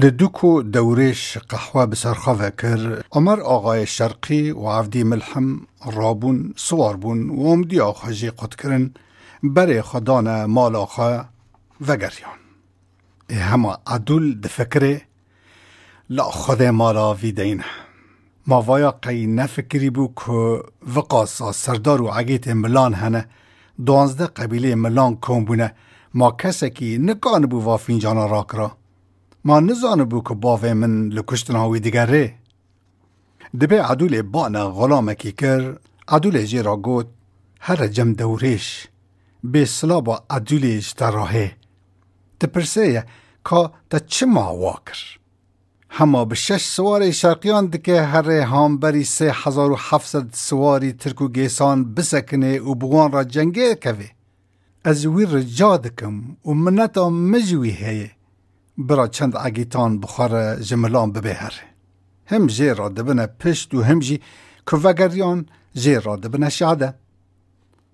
لە دووکۆ دەورێش قەحوا بسەرخەڤە کرد ئەمەر ئاغای شەرقی و عافدی ملحەم ڕابوون سوار بوون وم دیا خەژی قوتکردن بەرێ خەدانە ماڵاخە vegeriyan ê hema edûl difikirê la xwedê mala vî deyne ماوایا قی نفکری بو که وقاسا سردار و عگیت ملان هنه دوانزده قبیله ملان کن بونه ما کسکی نکان بو وافینجانا راکرا ما نزان بو که باوه من لکشتن هاوی دیگره دبه عدول بانا غلامکی کر عدول جی را گوت هر جم دوریش به سلابا عدولش تراهه تپرسه که تا چه ما واکر هەما بە شەش سواری شەرقیان دکە هەرێ هامبەری سێ 1970 سواری ترک و گێسان بسەکنێ و بوان ڕە جەنگێ کەوێ ئەز وی ڕجا دکم و منەتا مژوی هەیە برا چەند ئەگیتان بخوارە ژملان ببێ هەرێ هەم ژێ ڕادبنە پشت و هەمژی کوڤەگەریان ژێ ڕادبنە شادە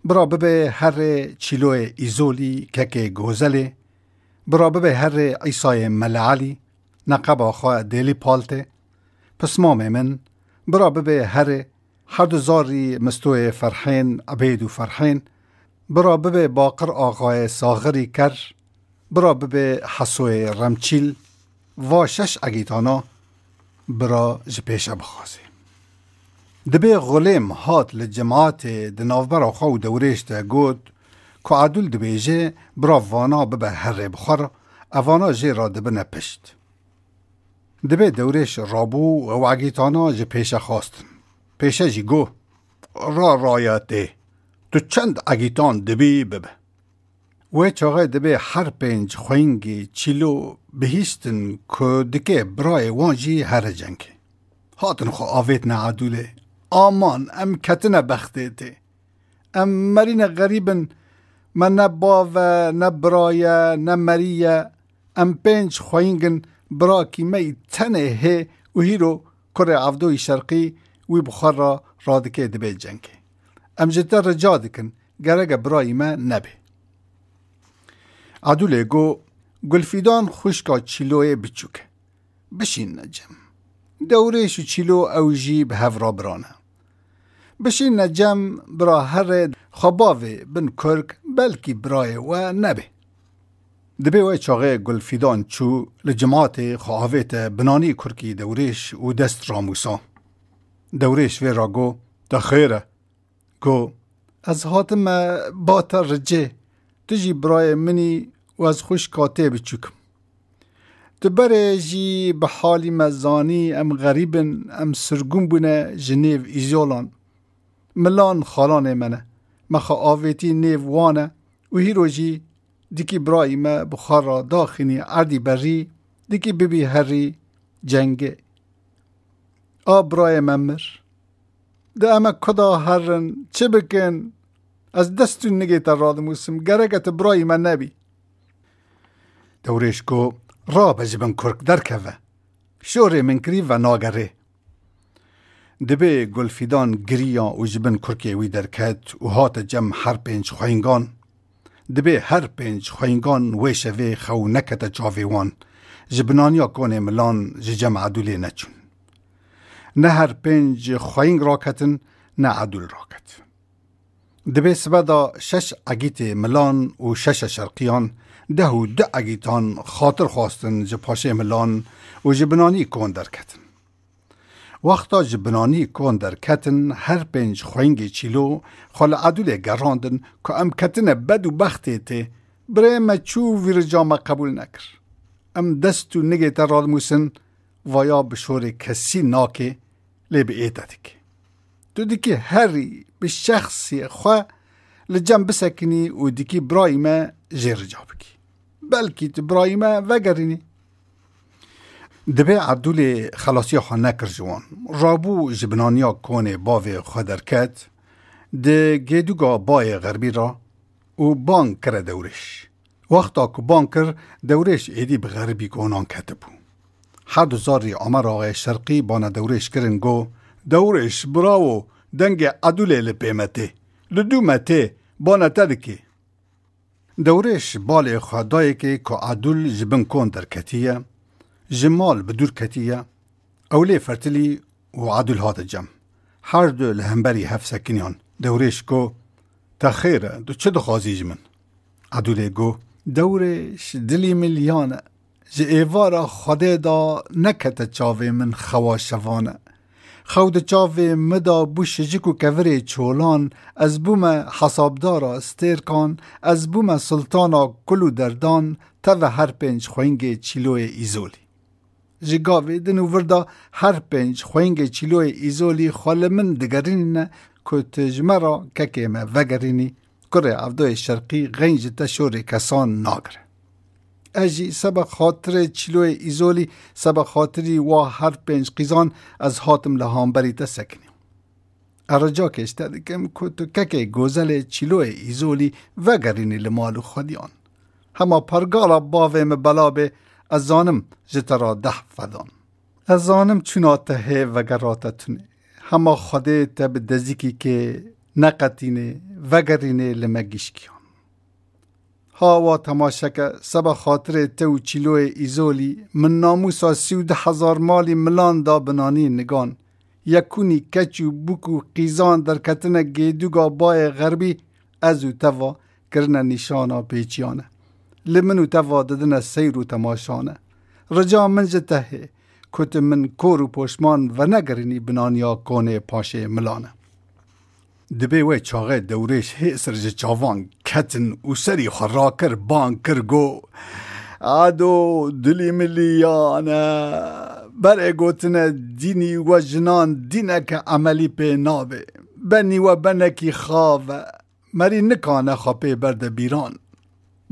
برا ببێ هەرێ چیلۆێ ئیزۆلی کەکێ گۆزەلێ برا ببێ هەرێ ئیسایە مەلعالی نقب خواه دلی پالته پس مام من برا ببه هره هر دو زاری مستوی فرحین عبید و فرحین برا ببه باقر آقای ساغری کر برا ببه حسوی رمچیل و شش اگیتانا برا جپیشه بخوازی دبه غلیم هات لجماعت دنافبر آخوا و دوریش ده گود که عدول دبیجه برا وانا ببه هره بخور اوانا جی را دبنه پشت دبه دورش رابو و اگیتانا جی پیشه خواست پیشه جی گو را رایاته تو چند اگیتان دبی بب و چاقه دبی هر پنج خوینگی چیلو بهیستن که دکه برای وانجی هر جنگ هاتن خو آویت نه عدوله آمان ام کتن بخته ته ام مرین غریبن من نه باوه نه برایه ام پنج خوینگن براكيمي تنه هي وهيرو كره عفدوي شرقي وي بخار را رادكي دبي جنك ام جدر رجا دكن گرگ برای ما نبه عدوله گو گلفیدان خوشکا چیلوی بچوکه بشین نجم دوره شو چیلو او جی به هفرا برانه بشین نجم برا هر خباوه بن کرک بلکی برای و نبه دبی وای چاغه گلفیدان چو لجماعت خواهویت بنانی کرکی دوریش و دست راموسا دوریش وی را گو دا خیره گو از هاتم باتا رجه تجی برای منی و از خوش کاته بچوکم دبره جی به حالی مزانی ام غریبن ام سرگون بونه جنیو ایزیولان ملان خالان منه مخا آویتی نیو وانه و هیرو جی دیکی برای ما بخارا داخلی عردی بری دیکی ببی هری جنگه آ برای ممر ده اما کدا هرن چه بکن از دستون نگه تر راد موسم گرگت برای من نبی دورش کو را بجبن کرک در کفه شوری من و ناگره دبه گلفیدان گریان و جبن کرکی وی درکت و هات جم هر پنج خوینگان دبێ هەر پێنج خوێنگان وێ شەوێ خەو نەکەتە چاوێوان ji binaniya konê milan ji cem edulê neçûn. Ne her pênc xweying raketin ne edul raket. Dibê sibeda şeş egîtê milan û şeşe şerqiyan deh û di egîtan xatir xwastin ji paşê milan û ji binanî kon derketin. وەختا ji binanî kon derketin her pênc xwengê çîlo xwe li edulê gerandin ku em ketine bed û bextê tê birê me çû vîrca me qebul nekir. Em dest û nigê te radmûsin vaya bi şorê kesî nakê lê bi ê te dike. Tu dikî herî bi şexsê xwe li cem bisekinî û dikî birayî me jê rica bikî. Belkî tu birayî me vegerînî. دبی عبدول خلاصی خو نکر جوان رابو جبنانیا کونه باوی خدرکت د گیدوگا بای غربی را او بان کر دورش وقتا که بان کر دورش ایدی به غربی گونان کته بو هر دو زاری عمر آقای شرقی بانه دورش کرن گو دورش براو دنگ عدوله لپیمته لدومته بانه تدکی دورش بال خدایی که که عدول جبن کون درکتیه Ji mal bi dûr ketiye, ew lê fertilî û edûl hadicem. Her du li hemberî hev sekiniyan dewrê ji ku te xêr e tu çi dixwazî ji min? Edûlê got dewrê ji dilî milyan e. Ji êvara Xwedê da nekete çavê min xewa şevane. Xew di çavê me da bû şijik û kevirê çolan, ez bûme hesabdara stêrkan, ez bûme sultana kul û derdan, te ve her pênc xwengê çîloyê îzolî. ji gavê din û virda her pênc xwengê çîloyê îzolî xwe li min digerînîne ku tu ji me ra kekê me vegerînî kurê evdoyê şerqî xeyn ji te şorê kesan nagire ez jî seba xatirê çîloyê îzolî seba xatirî wa her pênc qîzan ez hatim li hamberî te sekinî erocakê ji te dikim ku tu kekê gozelê çîloyê îzolî vegerînî li mal û xwediyan hema pergala bavê me belabê از جترا ده فدان از آنم چوناته و وگرات هما خده تب دزیکی که نقتینه وگرینه لمگیشکیان هاوا تماشک سب خاطر تو چیلو ایزولی من ناموسا سیود هزار مالی ملان دا بنانی نگان یکونی کچو بوکو قیزان در کتن گیدوگا بای غربی ازو توا کرن نشانا پیچیانه لمنو توا وادادن سیر و تماشانه رجا من جته، کت من کور و پشمان و نگرینی بنانیا کونه پاشه ملانه دبی وی چاغه دوورش هی سرج چاوان کتن و سری خراکر بان گو آدو دلی ملیانه برای گوتن دینی و جنان دینه که عملی په بنی و بنکی خواه مری نکانه خواه پی برد بیران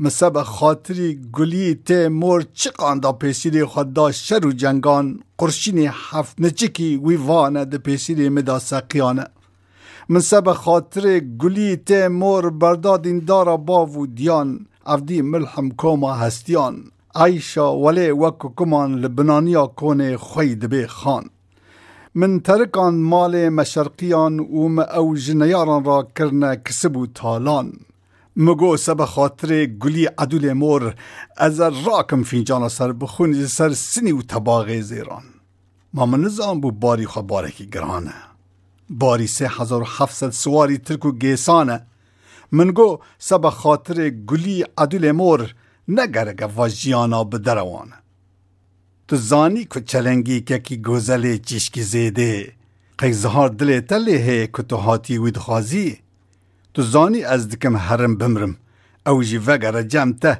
مسب خاطری گلی ته مور چقاندا پیسیری خود دا شر و جنگان قرشین هفت نچکی وی وانه ده پیسیری مدا سقیانه من سب خاطر گلی ته مور برداد این دارا باو و دیان افدی ملحم کوما هستیان عیشا ولی وکو کمان لبنانیا کنه خوید به خان من ترکان مال مشرقیان و او جنیاران را کرنه کسب و تالان مگو سب خاطر گلی عدول مور از راکم فینجان سر بخون سر سنی و تباغ زیران ما من بو باری خو بارکی گرانه باری سه هزار هفتصد سواری ترک و گیسانه من گو سب خاطر گلی عدول مور نگرگ واجیانا به تو زانی که چلنگی که کی گوزل چشکی زیده قیزهار دلی تلی هی که تو حاتی وید Tu zanî ez dikim herim bimrim. Ew jî vegere cem te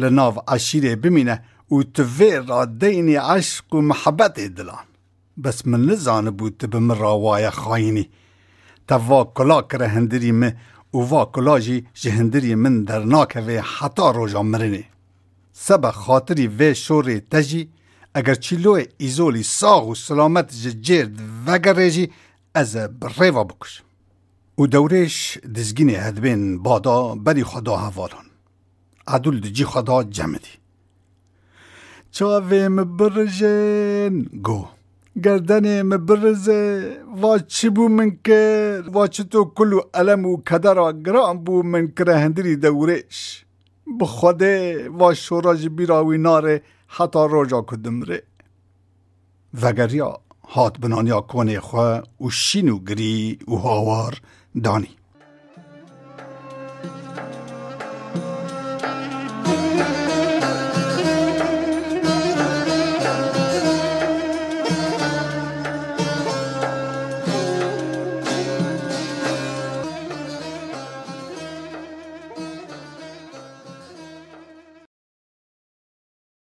li nav eşîrê bimîne û tu vê raddeynê eşq û mehebetê dilan. Bes min nizanibû tu bi min rawaya xayînî. Te va kula kire hindirî me û va kula jî ji hindirî min dernakeve heta roja mirinê. Sebe xatirî vê şorê te jî, eger çîloyê îzolî sax û silamet ji cêr vegerê jî ez e bi rêva bikuş. او دورش دزگین هدبین بادا بری خدا هفاران عدول دجی خدا جمدی چاوی مبرجن گو گردنی مبرزه وا چی بو من کر وا چی کلو علم و کدر و گرام بو من کره هندری دورش بخوده وا شوراج بیراوی ناره حتا روجا کدم ره وگریا هات بنانیا کونه خواه و شینو گری و هاوار Donnie.